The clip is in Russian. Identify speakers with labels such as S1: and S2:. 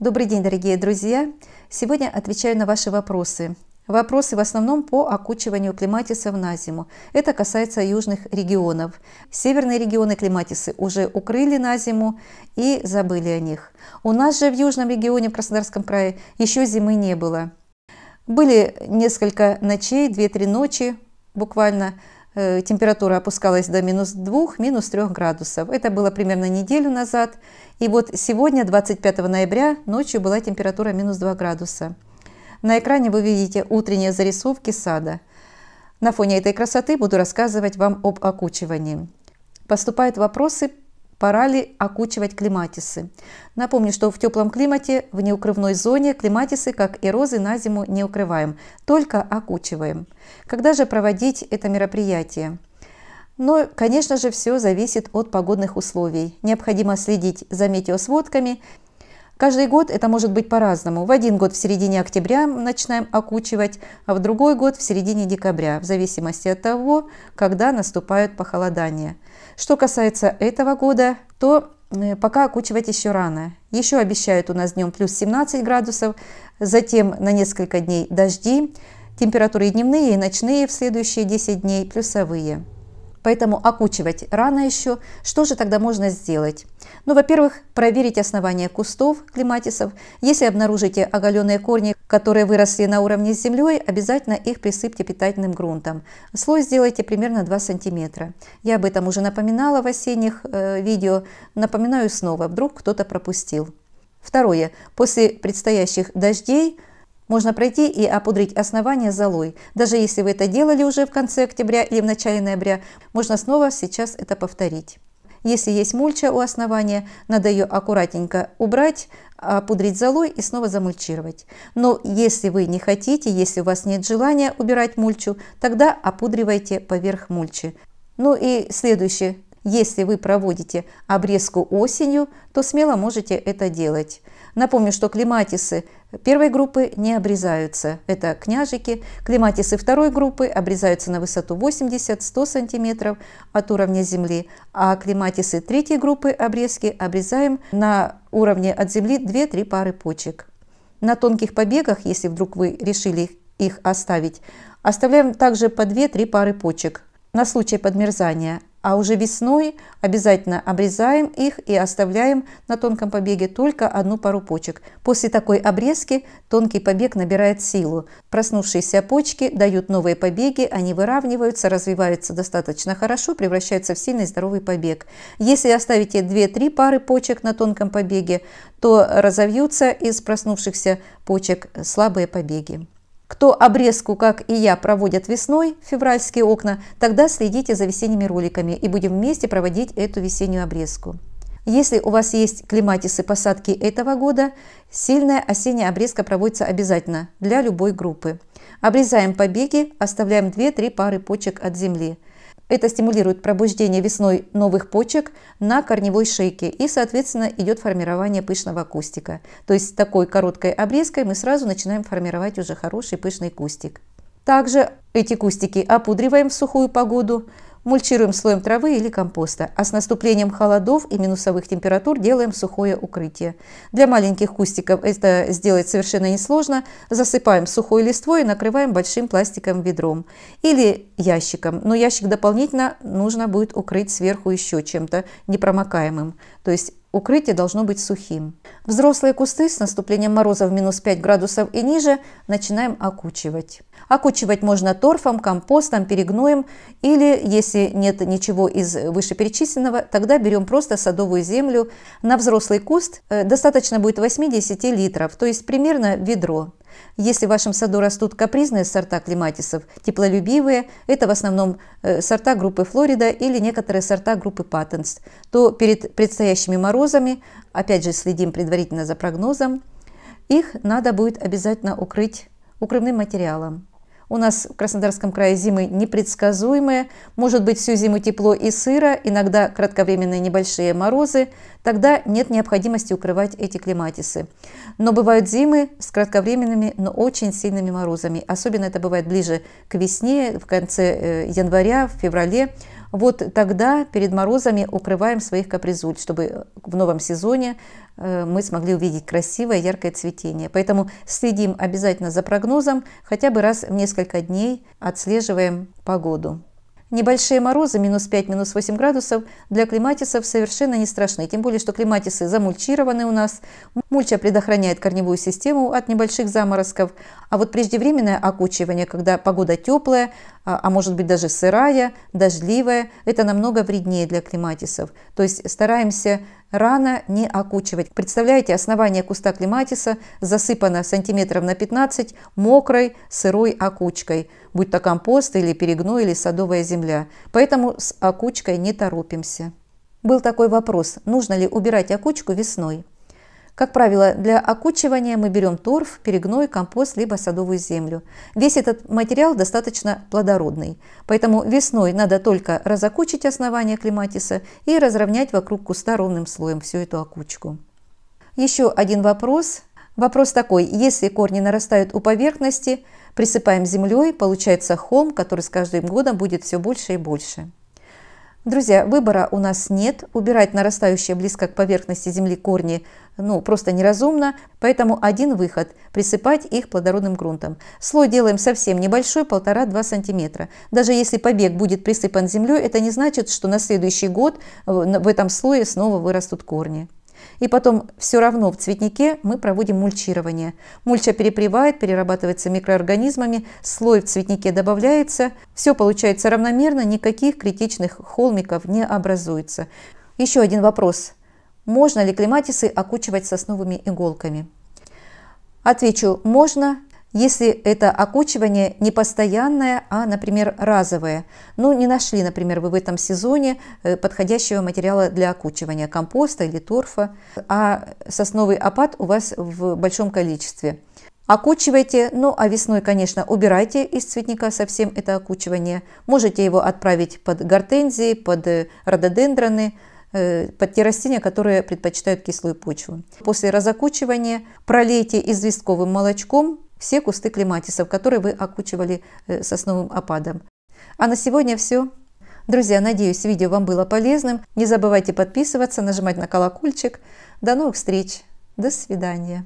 S1: Добрый день, дорогие друзья! Сегодня отвечаю на ваши вопросы. Вопросы в основном по окучиванию климатисов на зиму. Это касается южных регионов. Северные регионы климатисы уже укрыли на зиму и забыли о них. У нас же в южном регионе, в Краснодарском крае, еще зимы не было. Были несколько ночей, 2-3 ночи буквально, Э, температура опускалась до минус 2, минус 3 градусов. Это было примерно неделю назад. И вот сегодня, 25 ноября, ночью была температура минус 2 градуса. На экране вы видите утренние зарисовки сада. На фоне этой красоты буду рассказывать вам об окучивании. Поступают вопросы Пора ли окучивать клематисы? Напомню, что в теплом климате, в неукрывной зоне, клематисы, как и розы, на зиму не укрываем, только окучиваем. Когда же проводить это мероприятие? Но, ну, конечно же, все зависит от погодных условий. Необходимо следить за метеосводками Каждый год это может быть по-разному. В один год в середине октября начинаем окучивать, а в другой год в середине декабря, в зависимости от того, когда наступают похолодания. Что касается этого года, то э, пока окучивать еще рано. Еще обещают у нас днем плюс 17 градусов, затем на несколько дней дожди, температуры дневные и ночные в следующие 10 дней плюсовые. Поэтому окучивать рано еще. Что же тогда можно сделать? Ну, во-первых, проверить основания кустов клематисов. Если обнаружите оголенные корни, которые выросли на уровне с землей, обязательно их присыпьте питательным грунтом. Слой сделайте примерно 2 сантиметра. Я об этом уже напоминала в осенних э, видео. Напоминаю снова, вдруг кто-то пропустил. Второе. После предстоящих дождей можно пройти и опудрить основание золой. Даже если вы это делали уже в конце октября или в начале ноября, можно снова сейчас это повторить. Если есть мульча у основания, надо ее аккуратненько убрать, опудрить золой и снова замульчировать. Но если вы не хотите, если у вас нет желания убирать мульчу, тогда опудривайте поверх мульчи. Ну и следующее. Если вы проводите обрезку осенью, то смело можете это делать. Напомню, что клематисы первой группы не обрезаются. Это княжики. Клематисы второй группы обрезаются на высоту 80-100 см от уровня земли, а клематисы третьей группы обрезки обрезаем на уровне от земли 2-3 пары почек. На тонких побегах, если вдруг вы решили их оставить, оставляем также по 2-3 пары почек на случай подмерзания, а уже весной обязательно обрезаем их и оставляем на тонком побеге только одну пару почек. После такой обрезки тонкий побег набирает силу. Проснувшиеся почки дают новые побеги, они выравниваются, развиваются достаточно хорошо, превращаются в сильный здоровый побег. Если оставите 2-3 пары почек на тонком побеге, то разовьются из проснувшихся почек слабые побеги. Кто обрезку, как и я, проводят весной, февральские окна, тогда следите за весенними роликами и будем вместе проводить эту весеннюю обрезку. Если у вас есть клематисы посадки этого года, сильная осенняя обрезка проводится обязательно для любой группы. Обрезаем побеги, оставляем 2-3 пары почек от земли. Это стимулирует пробуждение весной новых почек на корневой шейке и, соответственно, идет формирование пышного кустика. То есть такой короткой обрезкой мы сразу начинаем формировать уже хороший пышный кустик. Также эти кустики опудриваем в сухую погоду – мульчируем слоем травы или компоста, а с наступлением холодов и минусовых температур делаем сухое укрытие. Для маленьких кустиков это сделать совершенно несложно. Засыпаем сухой листвой и накрываем большим пластиковым ведром или ящиком. Но ящик дополнительно нужно будет укрыть сверху еще чем-то непромокаемым. То есть Укрытие должно быть сухим. Взрослые кусты с наступлением мороза в минус 5 градусов и ниже начинаем окучивать. Окучивать можно торфом, компостом, перегноем или, если нет ничего из вышеперечисленного, тогда берем просто садовую землю. На взрослый куст э, достаточно будет 8-10 литров, то есть примерно ведро. Если в вашем саду растут капризные сорта клематисов, теплолюбивые, это в основном э, сорта группы Флорида или некоторые сорта группы Паттенс, то перед предстоящими морозами, опять же следим предварительно за прогнозом, их надо будет обязательно укрыть укрывным материалом. У нас в Краснодарском крае зимы непредсказуемые. Может быть всю зиму тепло и сыро, иногда кратковременные небольшие морозы. Тогда нет необходимости укрывать эти климатисы. Но бывают зимы с кратковременными, но очень сильными морозами. Особенно это бывает ближе к весне, в конце э, января, в феврале. Вот тогда перед морозами укрываем своих капризуль, чтобы в новом сезоне Э, мы смогли увидеть красивое яркое цветение. Поэтому следим обязательно за прогнозом, хотя бы раз в несколько дней отслеживаем погоду. Небольшие морозы, минус 5, минус 8 градусов, для клематисов совершенно не страшны. Тем более, что клематисы замульчированы у нас. Мульча предохраняет корневую систему от небольших заморозков. А вот преждевременное окучивание, когда погода теплая, а, а может быть даже сырая, дождливая, это намного вреднее для клематисов. То есть стараемся рано не окучивать. Представляете, основание куста клематиса засыпано сантиметров на 15 мокрой сырой окучкой, будь то компост или перегной или садовая земля. Поэтому с окучкой не торопимся. Был такой вопрос, нужно ли убирать окучку весной. Как правило, для окучивания мы берем торф, перегной, компост, либо садовую землю. Весь этот материал достаточно плодородный, поэтому весной надо только разокучить основание клематиса и разровнять вокруг куста ровным слоем всю эту окучку. Еще один вопрос. Вопрос такой, если корни нарастают у поверхности, присыпаем землей, получается холм, который с каждым годом будет все больше и больше. Друзья, выбора у нас нет. Убирать нарастающие близко к поверхности земли корни ну, просто неразумно. Поэтому один выход – присыпать их плодородным грунтом. Слой делаем совсем небольшой, 1,5-2 см. Даже если побег будет присыпан землей, это не значит, что на следующий год в этом слое снова вырастут корни. И потом все равно в цветнике мы проводим мульчирование. Мульча перепревает, перерабатывается микроорганизмами, слой в цветнике добавляется. Все получается равномерно, никаких критичных холмиков не образуется. Еще один вопрос. Можно ли клематисы окучивать сосновыми иголками? Отвечу, можно, если это окучивание не постоянное, а, например, разовое. Ну, не нашли, например, вы в этом сезоне э, подходящего материала для окучивания, компоста или торфа, а сосновый опад у вас в большом количестве. Окучивайте, ну а весной, конечно, убирайте из цветника совсем это окучивание. Можете его отправить под гортензии, под э, рододендроны, Э, под те растения, которые предпочитают кислую почву. После разокучивания пролейте известковым молочком все кусты клематисов, которые вы окучивали э, сосновым опадом. А на сегодня все. Друзья, надеюсь, видео вам было полезным. Не забывайте подписываться, нажимать на колокольчик. До новых встреч. До свидания.